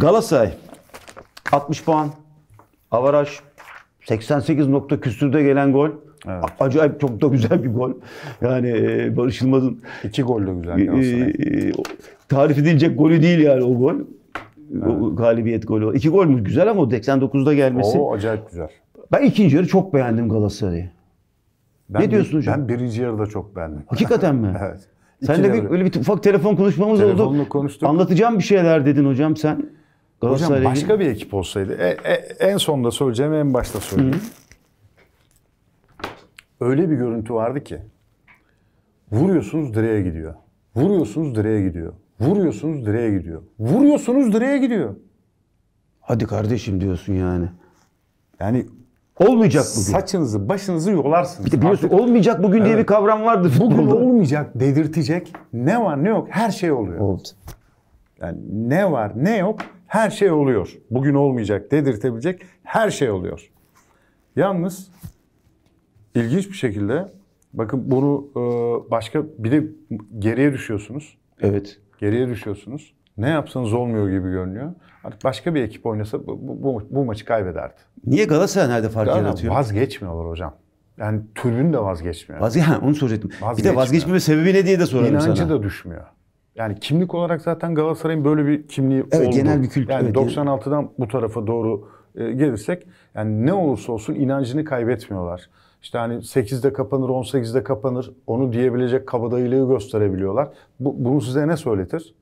Galatasaray 60 puan. Avaraj 88 nokta küsürde gelen gol. Evet. Acayip çok da güzel bir gol. Yani e, Barış Yılmaz'ın... iki gol de güzel Galatasaray. E, e tarif edilecek golü değil yani o gol. Evet. galibiyet golü. İki gol mü güzel ama 89'da gelmesi. O acayip güzel. Ben ikinci yarı çok beğendim Galatasaray'ı. Ben ne diyorsun bir, hocam? Ben birinci yarıda çok beğendim. Hakikaten mi? evet. Sen de bir, öyle bir ufak telefon konuşmamız Telefonla oldu. konuştuk. Anlatacağım bir şeyler dedin hocam sen. Hocam başka bir ekip olsaydı, e, e, en sonunda söyleyeceğim, en başta söyleyeyim. hı Öyle bir görüntü vardı ki, vuruyorsunuz direğe gidiyor, vuruyorsunuz direğe gidiyor, vuruyorsunuz direğe gidiyor, vuruyorsunuz direğe gidiyor. Hadi kardeşim diyorsun yani. Yani Olmayacak bugün. Saçınızı, başınızı yolarsınız. Bir de biliyorsun Artık, olmayacak bugün evet. diye bir kavram vardı. Bugün Burada. olmayacak dedirtecek ne var ne yok her şey oluyor. Oldu. Yani ne var ne yok her şey oluyor. Bugün olmayacak dedirtebilecek her şey oluyor. Yalnız ilginç bir şekilde bakın bunu e, başka bir de geriye düşüyorsunuz. Evet. Geriye düşüyorsunuz. Ne yapsanız olmuyor gibi görünüyor. Artık başka bir ekip oynasa bu, bu, bu maçı kaybederdi. Niye Galatasaray nerede fark Galatasaray yaratıyor? Vazgeçmiyorlar hocam. Yani tribün de vazgeçmiyor. Vazge ha, onu soracaktım. Bir de vazgeçmeme sebebi ne diye de sorarım İnancı sana. İnancı da düşmüyor. Yani kimlik olarak zaten Galatasaray'ın böyle bir kimliği evet, oldu. genel bir kültür. Yani evet, 96'dan bu tarafa doğru e, gelirsek yani ne olursa olsun inancını kaybetmiyorlar. İşte hani 8'de kapanır, 18'de kapanır. Onu diyebilecek kabadayılığı gösterebiliyorlar. Bu, bunu size ne söyletir?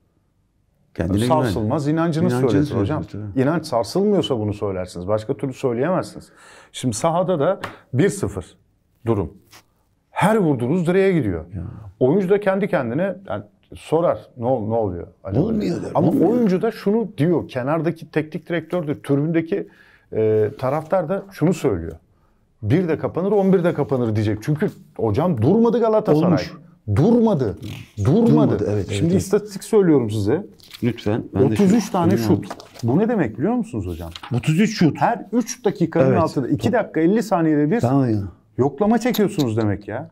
Kendine Sarsılmaz inancını, inancını söyletir, söyletir hocam. Söyletir. İnanç sarsılmıyorsa bunu söylersiniz. Başka türlü söyleyemezsiniz. Şimdi sahada da 1-0 durum. Her vurduğunuz direğe gidiyor. Ya. Oyuncu da kendi kendine yani sorar ne ol ne oluyor? Ali Olmuyor der. Ama olmuyor. oyuncu da şunu diyor. Kenardaki teknik direktördür, türbündeki e, taraftar da şunu söylüyor. Bir de kapanır, on bir de kapanır diyecek. Çünkü hocam durmadı Galatasaray. Olmuş. Durmadı. Durmadı. durmadı evet, Şimdi evet. istatistik söylüyorum size. Lütfen. Ben 33 de tane bilmiyorum. şut. Bu ne demek biliyor musunuz hocam? 33 şut. Her 3 dakikanın evet. altında 2 dakika 50 saniyede bir yoklama çekiyorsunuz demek ya.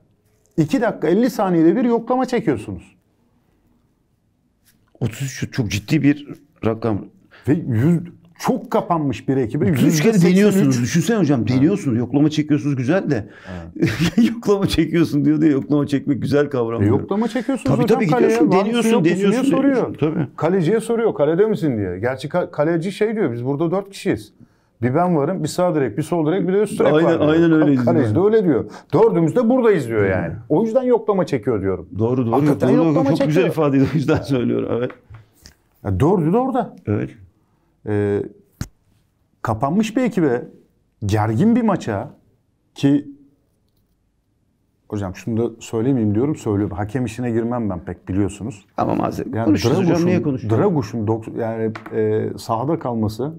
2 dakika 50 saniyede bir yoklama çekiyorsunuz. 33 çok ciddi bir rakam. Ve 100 çok kapanmış bir ekibe. 33 kere deniyorsunuz. Düşünsene hocam deniyorsunuz. Yoklama çekiyorsunuz güzel de. yoklama çekiyorsun diyor diye yoklama çekmek güzel kavram. E, yoklama çekiyorsunuz tabii, hocam tabii, kaleye. Gidiyorsun, deniyorsun, deniyorsun, deniyorsun, soruyor. Tabii. Kaleciye soruyor kalede misin diye. Gerçi kaleci şey diyor biz burada dört kişiyiz. Bir ben varım, bir sağ direk, bir sol direk, bir de üst direk aynen, var. Aynen öyle izliyor. Kaleci de öyle diyor. Dördümüz de burada izliyor yani. O yüzden yoklama çekiyor diyorum. Doğru doğru. Hakikaten doğru, yoklama doğru, çok çekiyor. güzel ifadeydi o yüzden söylüyorum. Evet. Ya dördü de orada. Evet. Ee, kapanmış bir ekibe, gergin bir maça ki Hocam şunu da söylemeyeyim diyorum söylüyorum. Hakem işine girmem ben pek biliyorsunuz. Ama mazeret. Yani konuşuruz hocam niye konuşuyoruz? Draguş'un yani e, sahada kalması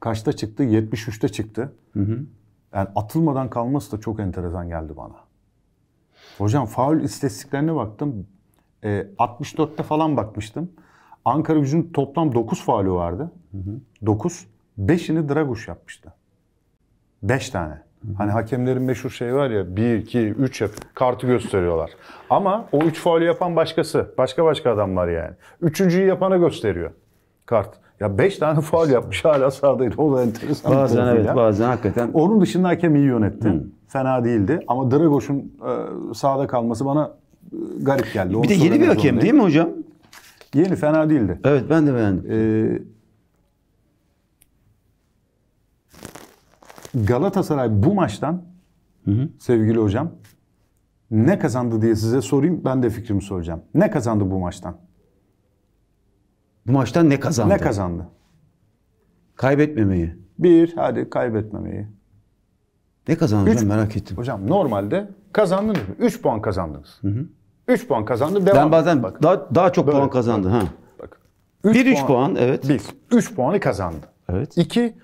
kaçta çıktı? 73'te çıktı. Hı hı. Yani atılmadan kalması da çok enteresan geldi bana. Hocam faul istatistiklerine baktım. E, 64'te falan bakmıştım. Ankara gücünün toplam 9 faulü vardı. Hı hı. 9. 5'ini Draguş yapmıştı. 5 tane. Hani hakemlerin meşhur şeyi var ya 1, 2, 3 yap. Kartı gösteriyorlar. Ama o 3 faulü yapan başkası. Başka başka adamlar yani. Üçüncüyü yapana gösteriyor kart. Ya 5 tane faal yapmış hala sahadaydı. O da enteresan. Bazen evet ya. bazen hakikaten. Onun dışında hakem iyi yönetti. Hı. Fena değildi. Ama Dragoş'un e, sahada kalması bana e, garip geldi. Onu bir de yeni bir hakem değil mi hocam? Yeni fena değildi. Evet ben de beğendim. Ee, Galatasaray bu maçtan hı hı. sevgili hocam ne kazandı diye size sorayım. Ben de fikrimi soracağım. Ne kazandı bu maçtan? Bu maçtan ne kazandı? Ne kazandı? Kaybetmemeyi. Bir, hadi kaybetmemeyi. Ne kazandı ben merak ettim. Hocam normalde kazandınız mı? 3 puan kazandınız. Hı 3 puan kazandı devam. Ben bazen Bakın. daha, daha çok Böyle. puan kazandı. Ha. Bakın. üç 1 3 puan, puan evet. Bir 3 puanı kazandı. Evet. 2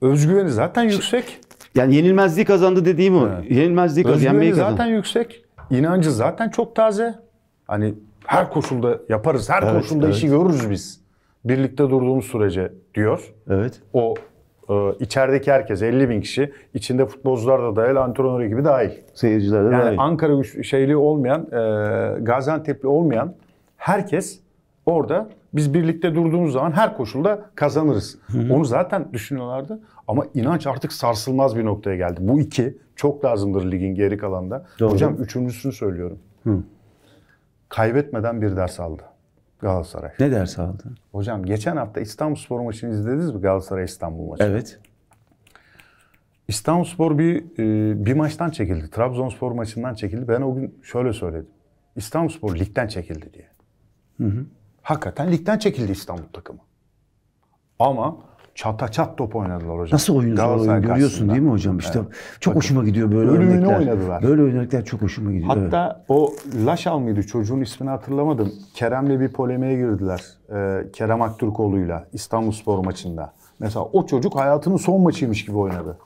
özgüveni zaten yüksek. Yani yenilmezliği kazandı dediğim o. Evet. Yenilmezliği kazandı. Özgüveni zaten kazandı. yüksek. İnancı zaten çok taze. Hani her koşulda yaparız. Her evet, koşulda evet. işi görürüz biz. Birlikte durduğumuz sürece diyor. Evet. O e, içerideki herkes 50 bin kişi içinde futbolcular da dahil, antrenör gibi dahil. Seyirciler de yani dahil. Ankara şeyli olmayan, e, Gaziantep'li olmayan herkes orada biz birlikte durduğumuz zaman her koşulda kazanırız. Hı-hı. Onu zaten düşünüyorlardı ama inanç artık sarsılmaz bir noktaya geldi. Bu iki çok lazımdır ligin geri kalanında. Doğru. Hocam üçüncüsünü söylüyorum. Hı kaybetmeden bir ders aldı Galatasaray. Ne ders aldı? Hocam geçen hafta İstanbul İstanbulspor maçını izlediniz mi Galatasaray İstanbul maçı? Evet. İstanbulspor bir e, bir maçtan çekildi. Trabzonspor maçından çekildi. Ben o gün şöyle söyledim. İstanbul spor ligden çekildi diye. Hı hı. Hakikaten ligden çekildi İstanbul takımı. Ama çata çat top oynadılar hocam. Nasıl oynadılar oyun görüyorsun karşısında. değil mi hocam? İşte evet. çok Bakın, hoşuma gidiyor böyle Ölümünü örnekler. oynadılar. Böyle örnekler çok hoşuma gidiyor. Hatta evet. o Laşal mıydı çocuğun ismini hatırlamadım. Kerem'le bir polemiğe girdiler. Ee, Kerem Aktürkoğlu'yla İstanbul Spor maçında. Mesela o çocuk hayatının son maçıymış gibi oynadı.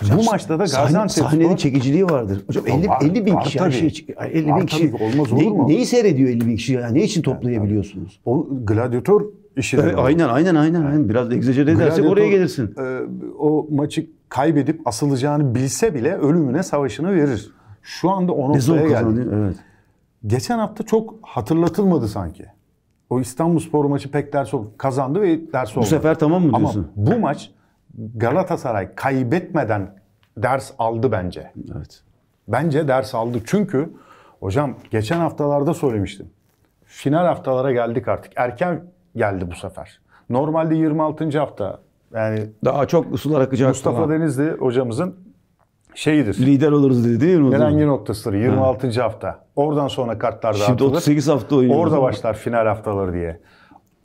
Hocam, bu maçta da Gaziantep sahnenin çekiciliği vardır. Hocam 50, var, 50 bin var, kişi Tabii. şey 50 var, bin kişi. Tabii, olmaz olur ne, mu? Neyi seyrediyor 50 bin kişi? Yani ne için toplayabiliyorsunuz? Yani, o gladyatör işi de. Aynen aynen aynen. aynen. Biraz egzecere edersek oraya gelirsin. E, o maçı kaybedip asılacağını bilse bile ölümüne savaşını verir. Şu anda o noktaya geldi. Evet. Geçen hafta çok hatırlatılmadı sanki. O İstanbul Spor maçı pek ders oldu. Kazandı ve ders oldu. Bu sefer tamam mı diyorsun? Ama bu maç Galatasaray kaybetmeden ders aldı bence. Evet. Bence ders aldı. Çünkü hocam geçen haftalarda söylemiştim. Final haftalara geldik artık. Erken geldi bu sefer. Normalde 26. hafta yani daha çok sular akacak. Mustafa falan. Denizli hocamızın şeyidir. Lider oluruz dedi değil mi? Denengi noktasıdır 26. Ha. hafta. Oradan sonra kartlar dağıtılır. Şimdi 38 hafta oynuyor. Orada başlar final haftaları diye.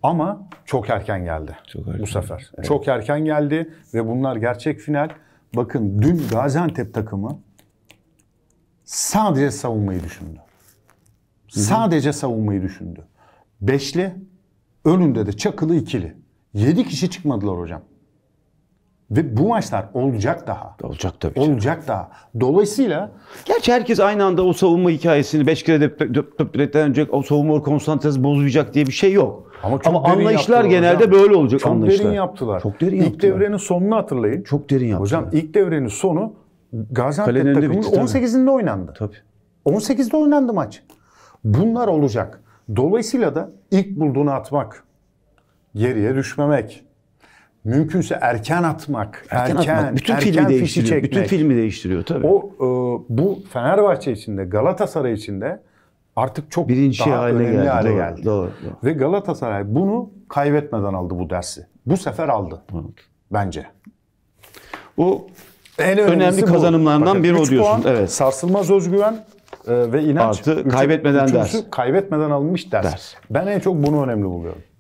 Ama çok erken geldi çok erken. bu sefer. Evet. Çok erken geldi ve bunlar gerçek final. Bakın dün Gaziantep takımı sadece savunmayı düşündü. Hı-hı. Sadece savunmayı düşündü. Beşli Önünde de çakılı ikili. 7 kişi çıkmadılar hocam. Ve bu maçlar olacak daha. Olacak tabii. Olacak canım. daha. Dolayısıyla gerçi herkes aynı anda o savunma hikayesini 5 kere de döptüretten önce o savunma konsantresi bozulacak diye bir şey yok. Ama, çok Ama anlayışlar genelde hocam. böyle olacak çok anlayışlar. derin yaptılar. Çok derin yaptılar. İlk devrenin sonunu hatırlayın. Çok derin yaptılar. Hocam ilk devrenin sonu Gaziantep takımının 18'inde oynandı. Tabii. 18'de oynandı maç. Bunlar olacak. Dolayısıyla da ilk bulduğunu atmak, geriye düşmemek, mümkünse erken atmak, erken, erken atmak. bütün erken filmi değiştiriyor. Çekmek. Bütün filmi değiştiriyor tabii. O e, bu Fenerbahçe içinde, Galatasaray içinde artık çok Birinci daha haline önemli geldi. hale geldi. Doğru, doğru. Ve Galatasaray bunu kaybetmeden aldı bu dersi. Bu sefer aldı. Evet. Bence. Bu en önemli kazanımlarından biri o diyorsun. Puan, evet. Sarsılmaz özgüven ee, ve inanç Artı kaybetmeden üçüncüsü, ders. Kaybetmeden alınmış ders. ders. Ben en çok bunu önemli buluyorum.